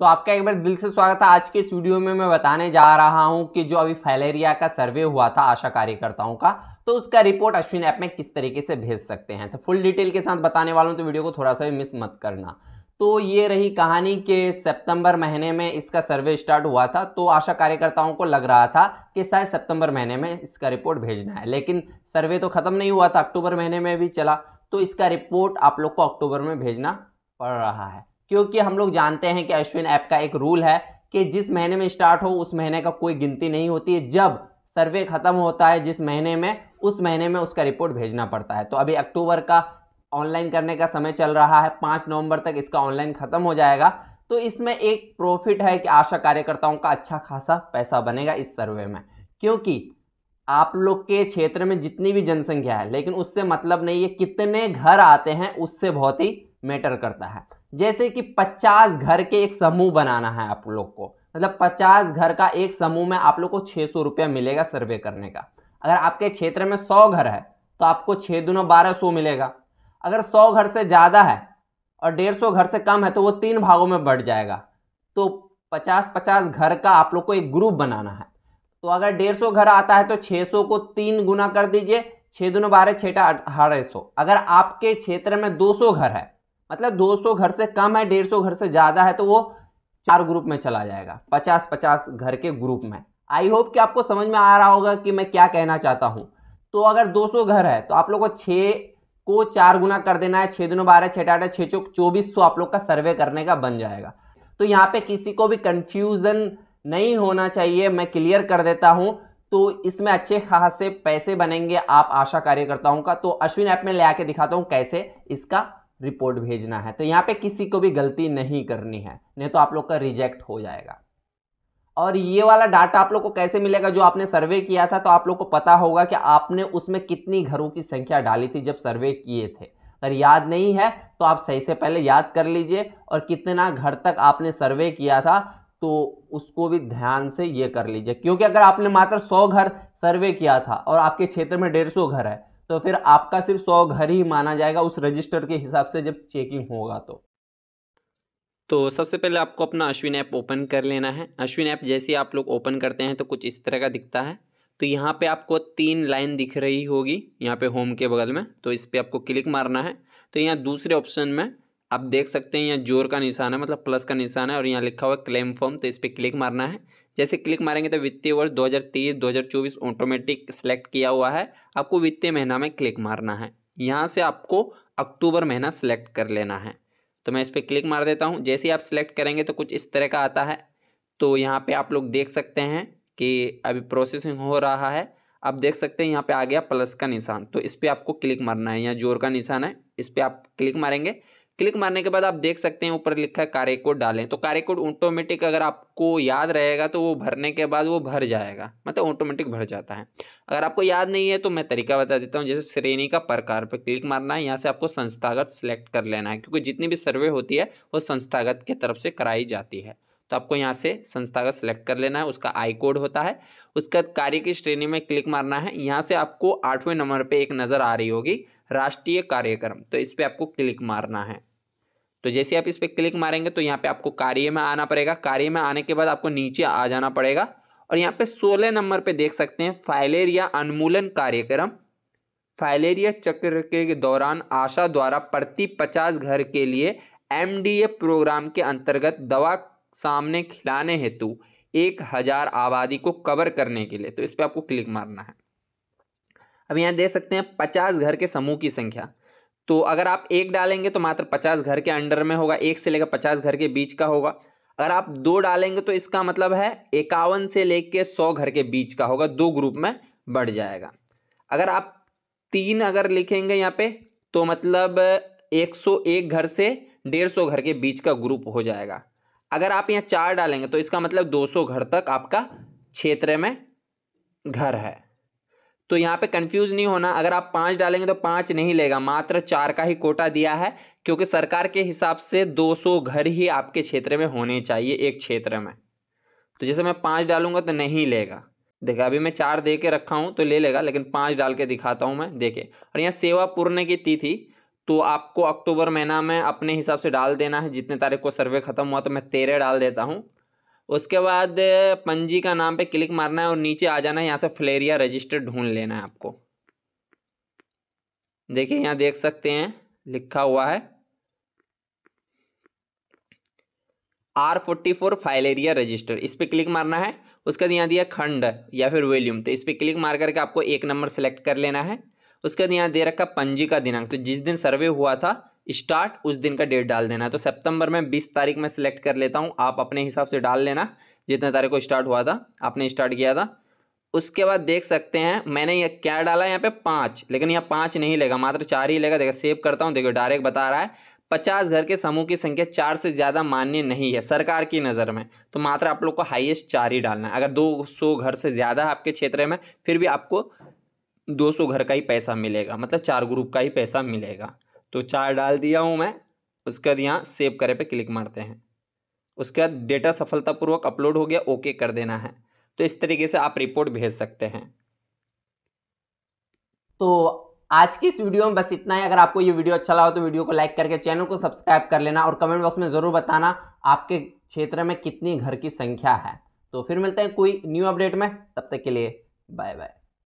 तो आपका एक बार दिल से स्वागत है आज के इस वीडियो में मैं बताने जा रहा हूं कि जो अभी फैलेरिया का सर्वे हुआ था आशा कार्यकर्ताओं का तो उसका रिपोर्ट अश्विन ऐप में किस तरीके से भेज सकते हैं तो फुल डिटेल के साथ बताने वाला हूं तो वीडियो को थोड़ा सा भी मिस मत करना तो ये रही कहानी कि सितंबर महीने में इसका सर्वे स्टार्ट हुआ था तो आशा कार्यकर्ताओं को लग रहा था कि शायद सितंबर महीने में इसका रिपोर्ट भेजना है लेकिन सर्वे तो ख़त्म नहीं हुआ था अक्टूबर महीने में भी चला तो इसका रिपोर्ट आप लोग को अक्टूबर में भेजना पड़ रहा है क्योंकि हम लोग जानते हैं कि अश्विन ऐप का एक रूल है कि जिस महीने में स्टार्ट हो उस महीने का कोई गिनती नहीं होती है जब सर्वे खत्म होता है जिस महीने में उस महीने में उसका रिपोर्ट भेजना पड़ता है तो अभी अक्टूबर का ऑनलाइन करने का समय चल रहा है पाँच नवंबर तक इसका ऑनलाइन खत्म हो जाएगा तो इसमें एक प्रॉफिट है कि आशा कार्यकर्ताओं का अच्छा खासा पैसा बनेगा इस सर्वे में क्योंकि आप लोग के क्षेत्र में जितनी भी जनसंख्या है लेकिन उससे मतलब नहीं है कितने घर आते हैं उससे बहुत ही मैटर करता है जैसे कि 50 घर के एक समूह बनाना है आप लोग को मतलब 50 घर का एक समूह में आप लोग को छः सौ रुपया मिलेगा सर्वे करने का अगर आपके क्षेत्र में 100 घर है तो आपको छः दोनों बारह सौ मिलेगा अगर 100 घर से ज़्यादा है और डेढ़ सौ घर से कम है तो वो तीन भागों में बढ़ जाएगा तो पचास पचास घर का आप लोग को एक ग्रुप बनाना है तो अगर डेढ़ सौ घर आता है तो छः सौ को तीन गुना कर दीजिए छः दोनों बारह छठा अठारह सौ अगर आपके क्षेत्र में दो सौ घर है मतलब 200 घर से कम है 150 घर से ज़्यादा है तो वो चार ग्रुप में चला जाएगा 50-50 घर के ग्रुप में आई होप कि आपको समझ में आ रहा होगा कि मैं क्या कहना चाहता हूँ तो अगर 200 घर है तो आप लोग को छः को चार गुना कर देना है छः दिनों बारह छः आठ छः चौक चौबीस सौ आप लोग का सर्वे करने का बन जाएगा तो यहाँ पे किसी को भी कन्फ्यूज़न नहीं होना चाहिए मैं क्लियर कर देता हूँ तो इसमें अच्छे खासे पैसे बनेंगे आप आशा कार्यकर्ताओं का तो अश्विन ऐप में ले आके दिखाता हूँ कैसे इसका रिपोर्ट भेजना है तो यहाँ पे किसी को भी गलती नहीं करनी है नहीं तो आप लोग का रिजेक्ट हो जाएगा और ये वाला डाटा आप लोग को कैसे मिलेगा जो आपने सर्वे किया था तो आप लोग को पता होगा कि आपने उसमें कितनी घरों की संख्या डाली थी जब सर्वे किए थे अगर याद नहीं है तो आप सही से पहले याद कर लीजिए और कितना घर तक आपने सर्वे किया था तो उसको भी ध्यान से ये कर लीजिए क्योंकि अगर आपने मात्र सौ घर सर्वे किया था और आपके क्षेत्र में डेढ़ सौ घर है तो फिर आपका सिर्फ सौ घर ही माना जाएगा उस रजिस्टर के हिसाब से जब चेकिंग होगा तो तो सबसे पहले आपको अपना अश्विन ऐप ओपन कर लेना है अश्विन ऐप जैसे आप लोग ओपन करते हैं तो कुछ इस तरह का दिखता है तो यहाँ पे आपको तीन लाइन दिख रही होगी यहाँ पे होम के बगल में तो इस पर आपको क्लिक मारना है तो यहाँ दूसरे ऑप्शन में आप देख सकते हैं यहाँ जोर का निशान है मतलब प्लस का निशान है और यहाँ लिखा हुआ है क्लेम फॉर्म तो इस पर क्लिक मारना है जैसे क्लिक मारेंगे तो वित्तीय वर्ष 2023-2024 ऑटोमेटिक सेलेक्ट किया हुआ है आपको वित्तीय महीना में क्लिक मारना है यहाँ से आपको अक्टूबर महीना सेलेक्ट कर लेना है तो मैं इस पर क्लिक मार देता हूँ जैसे ही आप सिलेक्ट करेंगे तो कुछ इस तरह का आता है तो यहाँ पर आप लोग देख सकते हैं कि अभी प्रोसेसिंग हो रहा है आप देख सकते हैं यहाँ पर आ गया प्लस का निशान तो इस पर आपको क्लिक मारना है यहाँ जोर का निशान है इस पर आप क्लिक मारेंगे क्लिक मारने के बाद आप देख सकते हैं ऊपर लिखा है कार्य कोड डालें तो कार्य कोड ऑटोमेटिक अगर आपको याद रहेगा तो वो भरने के बाद वो भर जाएगा मतलब ऑटोमेटिक भर जाता है अगर आपको याद नहीं है तो मैं तरीका बता देता हूँ जैसे श्रेणी का प्रकार पर क्लिक मारना है यहाँ से आपको संस्थागत सेलेक्ट कर लेना है क्योंकि जितनी भी सर्वे होती है वो संस्थागत की तरफ से कराई जाती है तो आपको यहाँ से संस्थागत सेलेक्ट कर लेना है उसका आई कोड होता है उसका कार्य की श्रेणी में क्लिक मारना है यहाँ से आपको आठवें नंबर पर एक नज़र आ रही होगी राष्ट्रीय कार्यक्रम तो इस पर आपको क्लिक मारना है तो जैसे आप इस पर क्लिक मारेंगे तो यहाँ पे आपको कार्य में आना पड़ेगा कार्य में आने के बाद आपको नीचे आ जाना पड़ेगा और यहाँ पे सोलह नंबर पे देख सकते हैं फाइलेरिया अनमूलन कार्यक्रम फाइलेरिया चक्र के दौरान आशा द्वारा प्रति पचास घर के लिए एम प्रोग्राम के अंतर्गत दवा सामने खिलाने हेतु एक हज़ार आबादी को कवर करने के लिए तो इस पर आपको क्लिक मारना है अब यहाँ देख सकते हैं पचास घर के समूह की संख्या तो अगर आप एक डालेंगे तो मात्र पचास घर के अंडर में होगा एक से लेकर पचास घर के बीच का होगा अगर आप दो डालेंगे तो इसका मतलब है इक्यावन से कर सौ घर के बीच का होगा दो ग्रुप में बढ़ जाएगा अगर आप तीन अगर लिखेंगे यहाँ पे तो मतलब 101 घर से 150 घर के बीच का ग्रुप हो जाएगा अगर आप यहाँ चार डालेंगे तो इसका मतलब 200 घर तक आपका क्षेत्र में घर है तो यहाँ पे कंफ्यूज नहीं होना अगर आप पाँच डालेंगे तो पाँच नहीं लेगा मात्र चार का ही कोटा दिया है क्योंकि सरकार के हिसाब से 200 घर ही आपके क्षेत्र में होने चाहिए एक क्षेत्र में तो जैसे मैं पाँच डालूंगा तो नहीं लेगा देखिए अभी मैं चार दे के रखा हूँ तो ले लेगा लेकिन पाँच डाल के दिखाता हूँ मैं देखे और यहाँ सेवा पूर्ण की तिथि तो आपको अक्टूबर महीना में अपने हिसाब से डाल देना है जितने तारीख को सर्वे खत्म हुआ तो मैं तेरह डाल देता हूँ उसके बाद पंजी का नाम पे क्लिक मारना है और नीचे आ जाना है यहाँ से फ्लेरिया रजिस्टर ढूंढ लेना है आपको देखिए यहाँ देख सकते हैं लिखा हुआ है R forty four filaria register इस पर क्लिक मारना है उसके बाद यहाँ दिया खंड या फिर वॉल्यूम तो इस पर क्लिक मार करके आपको एक नंबर सेलेक्ट कर लेना है उसके बाद यहाँ दे रखा पंजी का दिनांक तो जिस दिन सर्वे हुआ था स्टार्ट उस दिन का डेट डाल देना है तो सितंबर में बीस तारीख में सिलेक्ट कर लेता हूँ आप अपने हिसाब से डाल लेना जितने तारीख को स्टार्ट हुआ था आपने स्टार्ट किया था उसके बाद देख सकते हैं मैंने ये क्या डाला यहाँ पे पाँच लेकिन यहाँ पाँच नहीं लेगा मात्र चार ही लेगा देखो सेव करता हूँ देखो डायरेक्ट बता रहा है पचास घर के समूह की संख्या चार से ज़्यादा मान्य नहीं है सरकार की नज़र में तो मात्र आप लोग को हाईएस्ट चार ही डालना है अगर दो सौ घर से ज़्यादा है आपके क्षेत्र में फिर भी आपको दो सौ घर का ही पैसा मिलेगा मतलब चार ग्रुप का ही पैसा मिलेगा तो चार डाल दिया हूँ मैं उसके बाद यहाँ सेव करे पे क्लिक मारते हैं उसके बाद डेटा सफलतापूर्वक अपलोड हो गया ओके कर देना है तो इस तरीके से आप रिपोर्ट भेज सकते हैं तो आज की इस वीडियो में बस इतना ही अगर आपको ये वीडियो अच्छा लगा तो वीडियो को लाइक करके चैनल को सब्सक्राइब कर लेना और कमेंट बॉक्स में ज़रूर बताना आपके क्षेत्र में कितनी घर की संख्या है तो फिर मिलते हैं कोई न्यू अपडेट में तब तक के लिए बाय बाय